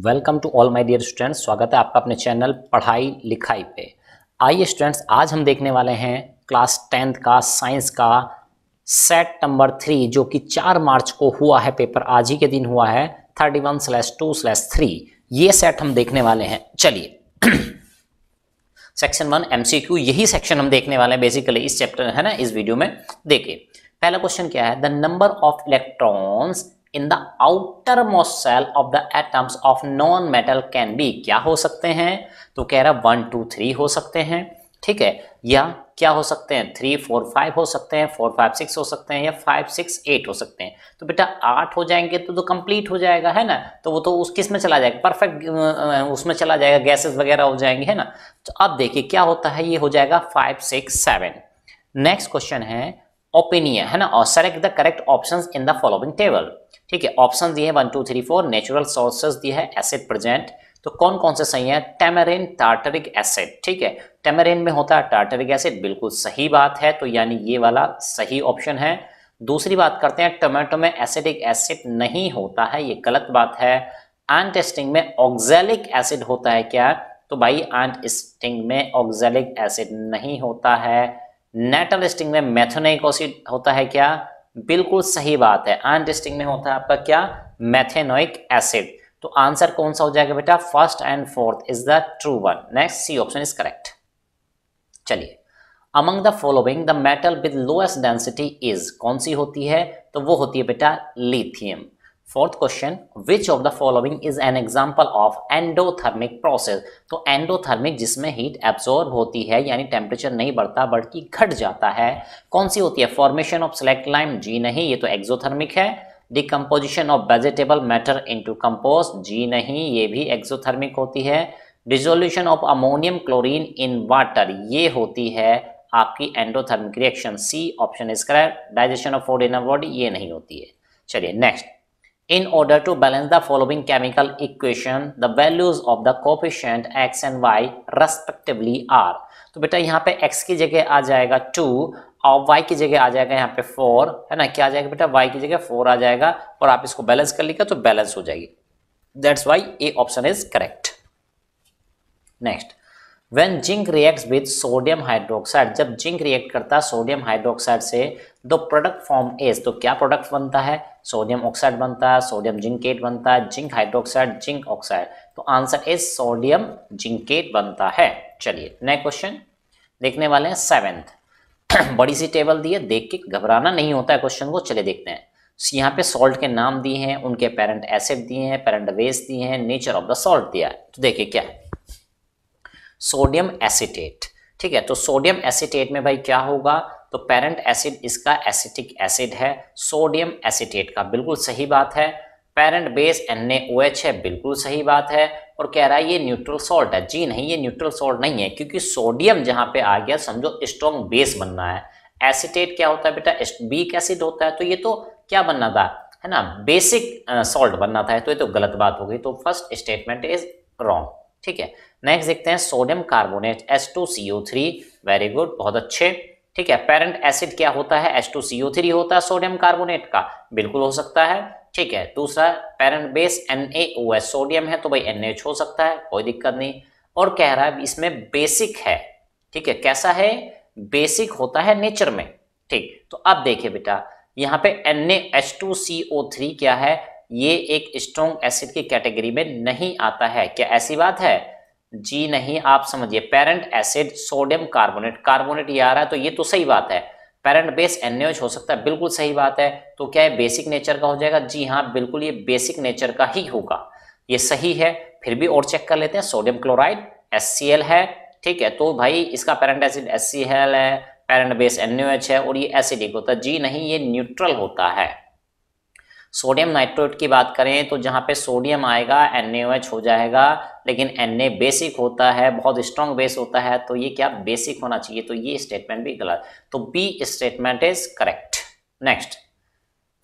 Welcome to all my dear students स्वागत है आपका अपने चैनल पढ़ाई लिखाई पे आइए स्टूडेंट्स आज हम देखने वाले हैं क्लास टेंथ का साइंस का सेट नंबर थ्री जो कि चार मार्च को हुआ है पेपर आज ही के दिन हुआ है thirty one slash two slash three ये सेट हम देखने वाले हैं चलिए सेक्शन वन क्यू यही सेक्शन हम देखने वाले हैं बेसिकली इस चैप्टर है ना इस वीडियो में देखिए पहला क्वेश्चन क्या है the number of electrons in the outermost shell of the atoms of non metal can be क्या हो सकते हैं तो कह रहा वन टू थ्री हो सकते हैं ठीक है या क्या हो सकते हैं थ्री फोर फाइव हो सकते हैं फोर फाइव सिक्स हो सकते हैं या फाइव सिक्स एट हो सकते हैं तो बेटा आठ हो जाएंगे तो तो कंप्लीट हो जाएगा है ना तो वो तो उस किस में चला जाएगा परफेक्ट उसमें चला जाएगा गैसेस वगैरह हो जाएंगे है ना तो अब देखिए क्या होता है ये हो जाएगा five six seven next question है ओपिनियन है ना और select the correct option in the following table ठीक है ऑप्शन दिए one two three four natural sources दिए है एसिड प्रेजेंट तो कौन कौन से सही है टेमरिन टार्टरिक एसिड ठीक है टेमरिन में होता है टार्टरिक एसिड बिल्कुल सही बात है तो यानी ये वाला सही ऑप्शन है दूसरी बात करते हैं टोमेटो में एसिडिक एसिड नहीं होता है ये गलत बात है एंटेस्टिंग टेस्टिंग में ऑक्जेलिक एसिड होता है क्या तो भाई एंड में ऑक्जेलिक एसिड नहीं होता है नेटल में मैथोनिक एसिड होता है क्या बिल्कुल सही बात है आयन टेस्टिंग में होता है आपका क्या मैथेनोइक एसिड तो आंसर कौन सा हो जाएगा बेटा first and fourth is the true one next C option is correct चलिए among the following the metal with lowest density is कौन सी होती है तो वो होती है बेटा lithium fourth question which of the following is an example of endothermic process तो एंडोथर्मिक जिसमें हीट एब्जॉर्ब होती है यानी टेम्परेचर नहीं बढ़ता बल्कि घट जाता है कौन सी होती है फॉर्मेशन ऑफ सिलेक्ट लाइम जी नहीं ये तो एक्सोथर्मिक है decomposition of vegetable matter into compost जी नहीं ये भी एक्सोथर्मिक होती है dissolution of ammonium chlorine in water ये होती है आपकी endothermic reaction C option is correct digestion of food in body ये नहीं होती है चलिए next in order to balance the following chemical equation the values of the coefficient x and y respectively are तो बेटा यहाँ पे x की जगह आ जाएगा टू और वाई की जगह आ जाएगा यहाँ पे फोर है ना क्या आ जाएगा बेटा वाई की जगह फोर आ जाएगा और आप इसको बैलेंस कर लेगा तो बैलेंस हो जाएगी that's why A option is correct next when zinc reacts with sodium hydroxide जब जिंक रिएक्ट करता है सोडियम हाइड्रोक्साइड से दो प्रोडक्ट फॉर्म एज तो क्या प्रोडक्ट बनता है सोडियम ऑक्साइड बनता है सोडियम जिंकेट बनता है जिंक हाइड्रोक्साइड जिंक ऑक्साइड तो आंसर इज सोडियम जिंकेट बनता है चलिए नेक्स्ट क्वेश्चन देखने वाले हैं सेवेंथ बड़ी सी टेबल दी है देख के घबराना नहीं होता है क्वेश्चन को चले देखते हैं यहाँ पे सॉल्ट के नाम दिए हैं उनके पेरेंट एसिड दिए हैं पेरेंट वेस्ट दिए हैं नेचर ऑफ द सॉल्ट दिया है तो देखिए क्या है सोडियम एसिटेट ठीक है तो सोडियम एसिटेट में भाई क्या होगा तो पेरेंट एसिड इसका एसिटिक एसिड है सोडियम एसिटेट का बिल्कुल सही बात है पेरेंट बेस एच है बिल्कुल सही बात है और कह रहा है ये न्यूट्रल सॉल्ट है जी नहीं ये न्यूट्रल सॉल्ट नहीं है क्योंकि सोडियम जहां पे आ गया समझो स्ट्रॉन्ग बेस बनना है एसिटेट क्या होता है बेटा बीक एसिड होता है तो ये तो क्या बनना था है ना बेसिक सॉल्ट बनना था तो ये तो गलत बात हो गई तो फर्स्ट स्टेटमेंट इज रॉन्ग ठीक है नेक्स्ट देखते हैं sodium carbonate S two three very good बहुत अच्छे ठीक है पेरेंट एसिड क्या होता है एस टू थ्री होता है सोडियम कार्बोनेट का बिल्कुल हो सकता है ठीक है दूसरा पेरेंट बेस NaOH सोडियम है तो भाई एच हो सकता है कोई दिक्कत नहीं और कह रहा है इसमें बेसिक है ठीक है कैसा है बेसिक होता है नेचर में ठीक तो अब देखिए बेटा यहाँ पे थ्री क्या है ये एक स्ट्रॉन्ग एसिड की कैटेगरी में नहीं आता है क्या ऐसी बात है जी नहीं आप समझिए parent acid sodium carbonate carbonate ये आ रहा है तो ये तो सही बात है पेरेंट बेस एनएच हो सकता है बिल्कुल सही बात है तो क्या है बेसिक नेचर का हो जाएगा जी हाँ बिल्कुल ये बेसिक नेचर का ही होगा ये सही है फिर भी और चेक कर लेते हैं सोडियम क्लोराइड एस है ठीक है तो भाई इसका पेरेंट एसिड एस है पेरेंट बेस एन है और ये एसिडिक होता है जी नहीं ये न्यूट्रल होता है सोडियम नाइट्रोट की बात करें तो जहाँ पे सोडियम आएगा एन हो जाएगा लेकिन एन बेसिक होता है बहुत स्ट्रॉन्ग बेस होता है तो ये क्या बेसिक होना चाहिए तो ये स्टेटमेंट भी गलत तो B statement is correct next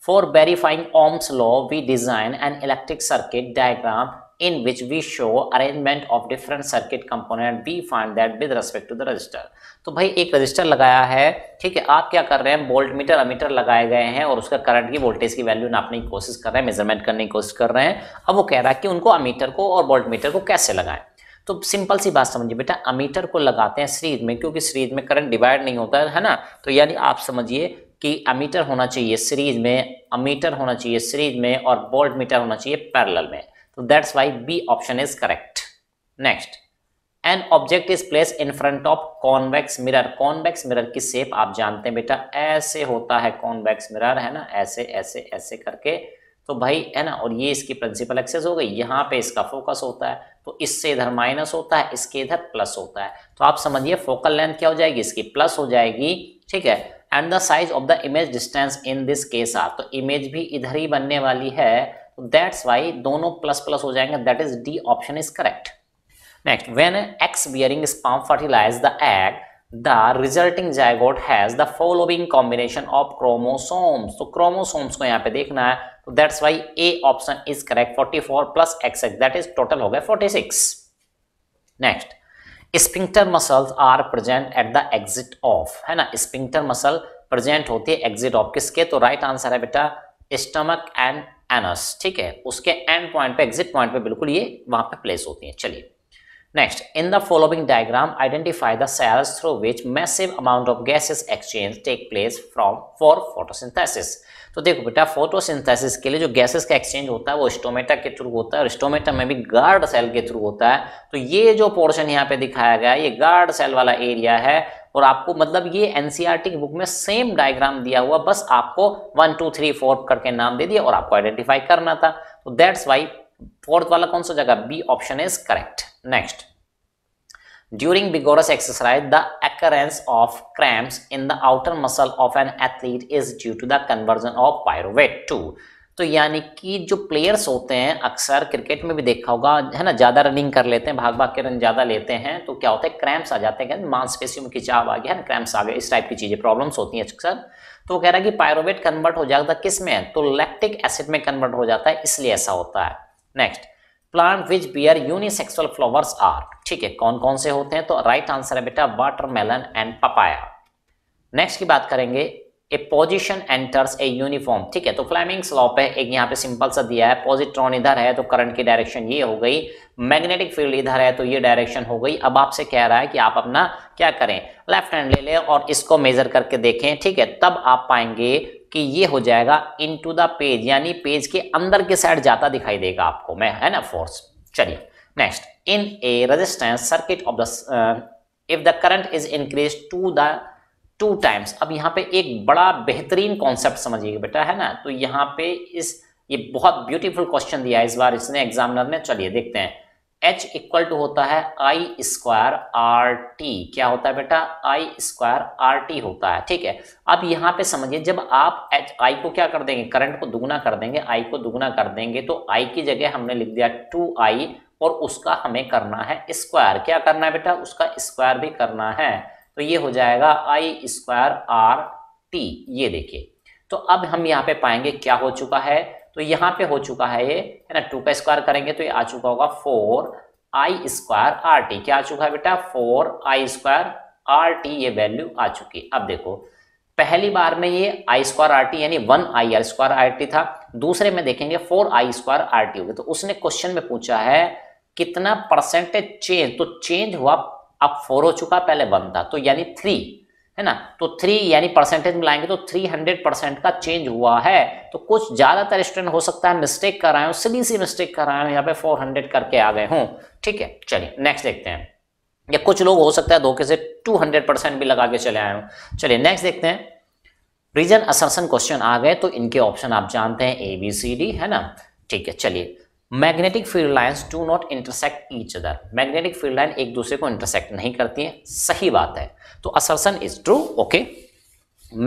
for verifying Ohm's law we design an electric circuit diagram in which we show arrangement of different circuit component we find that with respect to the resistor तो भाई एक register लगाया है ठीक है आप क्या कर रहे हैं बोल्ट मीटर अमीटर लगाए गए हैं और उसका करंट की वोल्टेज की वैल्यू नापने की कोशिश कर रहे हैं मेजरमेंट करने की कोशिश कर रहे हैं अब वो कह रहा है कि उनको अमीटर को और बोल्ट मीटर को कैसे लगाएं तो सिंपल सी बात समझिए बेटा अमीटर को लगाते हैं सीरीज में क्योंकि सीरीज में करंट डिवाइड नहीं होता है ना तो यानी आप समझिए कि अमीटर होना चाहिए सीरीज में अमीटर होना चाहिए सीरीज में और बोल्ट मीटर होना चाहिए पैरेलल में So that's why B option is correct. Next, an object is placed in front of convex mirror. Convex mirror की शेप आप जानते हैं बेटा ऐसे होता है convex mirror है ना ऐसे ऐसे ऐसे करके तो भाई है ना और ये इसकी प्रिंसिपल एक्सेस हो गई यहाँ पे इसका फोकस होता है तो इससे इधर माइनस होता है इसके इधर प्लस होता है तो आप समझिए फोकल लेंथ क्या हो जाएगी इसकी प्लस हो जाएगी ठीक है and the size of the image distance in this case are तो इमेज भी इधर ही बनने वाली है तो दैट्स वाई दोनों प्लस प्लस हो जाएंगे that is D option is correct next when X bearing sperm fertilize the egg the resulting zygote has the following combination of chromosomes तो क्रोमोसोम्स को यहाँ पे देखना है तो that's why A option is correct 44 X X that is total हो गया 46 next sphincter muscle are present at the exit of है ना स्पिंक्टर मसल प्रेजेंट होती है एग्जिट ऑफ किसके तो राइट right आंसर है बेटा स्टमक एंड एनस ठीक है उसके एंड पॉइंट पे एग्जिट पॉइंट पे बिल्कुल ये वहां पे प्लेस होती है चलिए next in the following diagram identify the cells through which massive amount of gases exchange take place from for photosynthesis तो देखो बेटा फोटोसिंथेसिस के लिए जो गैसेस का एक्सचेंज होता है वो स्टोमेटा के थ्रू होता है और स्टोमेटा में भी गार्ड सेल के थ्रू होता है तो ये जो पोर्शन यहाँ पे दिखाया गया है ये गार्ड सेल वाला एरिया है और आपको मतलब ये एनसीआर e की बुक में सेम डायग्राम दिया हुआ बस आपको वन टू थ्री फोर करके नाम दे दिया और आपको आइडेंटिफाई करना था तो दैट्स वाई फोर्थ वाला कौन सा जगह B option is correct next during vigorous exercise the occurrence of cramps in the outer muscle of an athlete is due to the conversion of pyruvate to तो यानी कि जो प्लेयर्स होते हैं अक्सर क्रिकेट में भी देखा होगा है ना ज़्यादा रनिंग कर लेते हैं भाग भाग के रन ज़्यादा लेते हैं तो क्या होता है क्रैम्प्स आ जाते हैं मांसपेशियों में खिंचाव आ गया है क्रैम्प्स आ गए इस टाइप की चीज़ें प्रॉब्लम्स होती हैं अक्सर तो कह रहा है कि पायरोवेट कन्वर्ट हो जाता किस में तो लैक्टिक एसिड में कन्वर्ट हो जाता है इसलिए ऐसा होता है next plant which bear unisexual flowers are ठीक है कौन कौन से होते हैं तो राइट आंसर है बेटा वाटरमेलन एंड पपाया नेक्स्ट की बात करेंगे a positron enters a uniform ठीक है तो फ्लैमिंग स्लॉप है एक यहाँ पे सिंपल सा दिया है पॉजिट्रॉन इधर है तो करंट की डायरेक्शन ये हो गई मैग्नेटिक फील्ड इधर है तो ये डायरेक्शन हो गई अब आपसे कह रहा है कि आप अपना क्या करें लेफ्ट हैंड ले लें और इसको मेजर करके देखें ठीक है तब आप पाएंगे कि ये हो जाएगा इन टू द पेज यानी पेज के अंदर के साइड जाता दिखाई देगा आपको मैं है ना फोर्स चलिए next in a resistance circuit of the if the current is increase to the two times अब यहाँ पे एक बड़ा बेहतरीन कॉन्सेप्ट समझिएगा बेटा है ना तो यहाँ पे इस ये बहुत ब्यूटीफुल क्वेश्चन दिया है इस बार इसने एग्जामिनर ने चलिए देखते हैं एच इक्वल टू होता है आई स्क्वायर आर टी क्या होता है बेटा आई स्क्वायर आर टी होता है ठीक है अब यहाँ पे समझिए जब आप एच आई को क्या कर देंगे करंट को दुगना कर देंगे आई को दुगना कर देंगे तो आई की जगह हमने लिख दिया टू आई और उसका हमें करना है स्क्वायर क्या करना है बेटा उसका स्क्वायर भी करना है तो ये हो जाएगा आई स्क्वायर आर टी ये देखिए तो अब हम यहाँ पे पाएंगे क्या हो चुका है तो यहाँ पे हो चुका है ये है ना टू का स्क्वायर करेंगे तो ये आ चुका होगा four I square R T क्या आ चुका है बेटा four I square R T ये वैल्यू आ चुकी अब देखो पहली बार में ये आई स्क्वायर आर टी यानी one I R square R T था दूसरे में देखेंगे four I square R T होगी तो उसने क्वेश्चन में पूछा है कितना परसेंटेज चेंज तो चेंज हुआ अब फोर हो चुका पहले वन था तो यानी थ्री है ना तो थ्री यानी परसेंटेज मिलाएंगे तो थ्री हंड्रेड परसेंट का चेंज हुआ है तो कुछ ज़्यादातर स्टूडेंट हो सकता है मिस्टेक कर आए हो सिली सी मिस्टेक कर आए हो यहाँ पे फोर हंड्रेड करके आ गए हूं ठीक है चलिए नेक्स्ट देखते हैं या कुछ लोग हो सकता है धोखे से टू हंड्रेड परसेंट भी लगा के चले आए हों चलिए नेक्स्ट देखते हैं रीजन असरसन क्वेश्चन आ गए तो इनके ऑप्शन आप जानते हैं ए बी सी डी है ना ठीक है चलिए magnetic field lines do not intersect each other magnetic field line एक दूसरे को इंटरसेक्ट नहीं करती है सही बात है तो assertion is true okay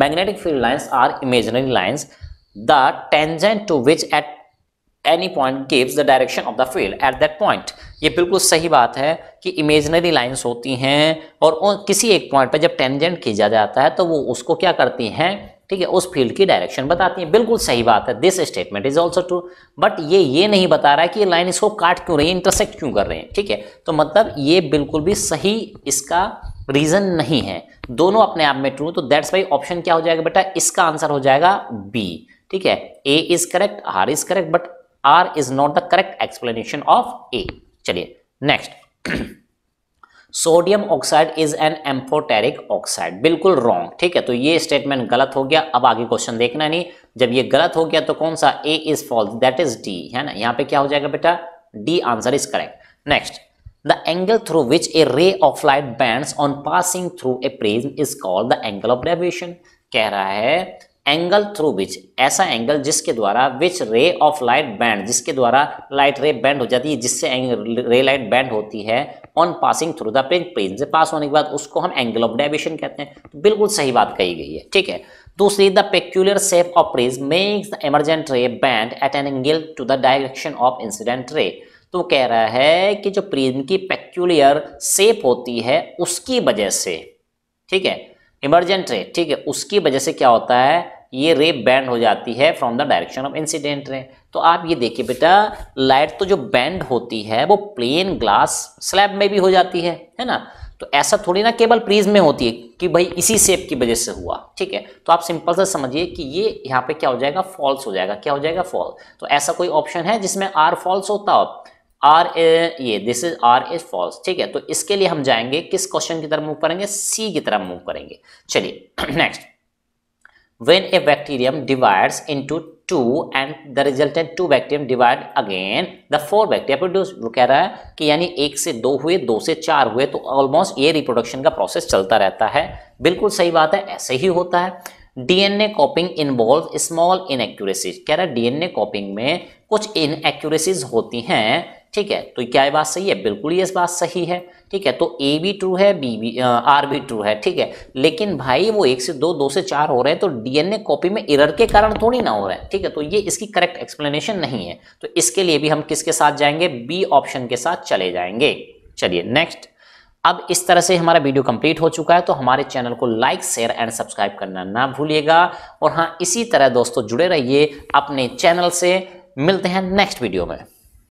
magnetic field lines are imaginary lines the tangent to which at any point gives the direction of the field at that point ये बिल्कुल सही बात है कि इमेजनरी लाइंस होती हैं और किसी एक पॉइंट पर जब टेंजेंट खींचा जाता है तो वो उसको क्या करती हैं ठीक है उस फील्ड की डायरेक्शन बताती है बिल्कुल सही बात है this statement is also true but ये ये नहीं बता रहा है कि ये लाइन इसको काट क्यों रही है इंटरसेक्ट क्यों कर रहे हैं ठीक है तो मतलब ये बिल्कुल भी सही इसका रीजन नहीं है दोनों अपने आप में ट्रू तो दैट्स वाई ऑप्शन क्या हो जाएगा बेटा इसका आंसर हो जाएगा बी ठीक है A is correct R is correct but R is not the correct explanation of A चलिए next sodium oxide is an amphoteric oxide बिल्कुल रॉन्ग ठीक है तो ये स्टेटमेंट गलत हो गया अब आगे क्वेश्चन देखना नहीं जब ये गलत हो गया तो कौन सा A is false that is D है ना यहाँ पे क्या हो जाएगा बेटा D answer is correct next the angle through which a ray of light bend on passing through a prism is called the angle of deviation कह रहा है एंगल थ्रू विच ऐसा एंगल जिसके द्वारा विच रे ऑफ लाइट बैंड जिसके द्वारा light रे बैंड हो जाती है जिससे रे लाइट बैंड होती है on passing through the print print से पास होने के बाद उसको हम एंगल ऑफ डेविएशन कहते हैं तो बिल्कुल सही बात कही गई है ठीक है दूसरी the peculiar shape of prism makes the emergent ray bend at an angle to the direction of incident ray तो कह रहा है कि जो प्रिंस की पेक्यूलियर सेप होती है उसकी वजह से ठीक है इमरजेंट रे ठीक है उसकी वजह से क्या होता है ये रे बैंड हो जाती है from the direction of incident ray तो आप ये देखिए बेटा लाइट तो जो बैंड होती है वो प्लेन ग्लास स्लैब में भी हो जाती है है ना तो ऐसा थोड़ी ना केवल प्रीज में होती है कि भाई इसी सेप की वजह से हुआ ठीक है तो आप सिंपल से समझिए कि ये यहाँ पे क्या हो जाएगा फॉल्स हो जाएगा क्या हो जाएगा फॉल तो ऐसा कोई ऑप्शन है जिसमें आर फॉल्स होता हो आर ए ये this is R is false ठीक है तो इसके लिए हम जाएंगे किस क्वेश्चन की तरफ मूव करेंगे सी की तरफ मूव करेंगे चलिए next when a bacterium divides into two and the resultant two bacterium divide again the four bacteria produce वो कह रहा है कि यानी एक से दो हुए दो से चार हुए तो ऑलमोस्ट ये रिप्रोडक्शन का प्रोसेस चलता रहता है बिल्कुल सही बात है ऐसे ही होता है DNA copying involve small inaccuracies कह रहा है डीएनए कॉपिंग में कुछ इनएक्यूरेसीज होती हैं ठीक है तो क्या ये बात सही है बिल्कुल ये बात सही है ठीक है तो ए भी ट्रू है बी भी आर भी ट्रू है ठीक है लेकिन भाई वो एक से दो दो से चार हो रहे हैं तो डीएनए कॉपी में इरर के कारण थोड़ी ना हो रहा है ठीक है तो ये इसकी करेक्ट एक्सप्लेनेशन नहीं है तो इसके लिए भी हम किसके साथ जाएंगे बी ऑप्शन के साथ चले जाएंगे चलिए नेक्स्ट अब इस तरह से हमारा वीडियो कंप्लीट हो चुका है तो हमारे चैनल को लाइक शेयर एंड सब्सक्राइब करना ना भूलिएगा और हाँ इसी तरह दोस्तों जुड़े रहिए अपने चैनल से मिलते हैं नेक्स्ट वीडियो में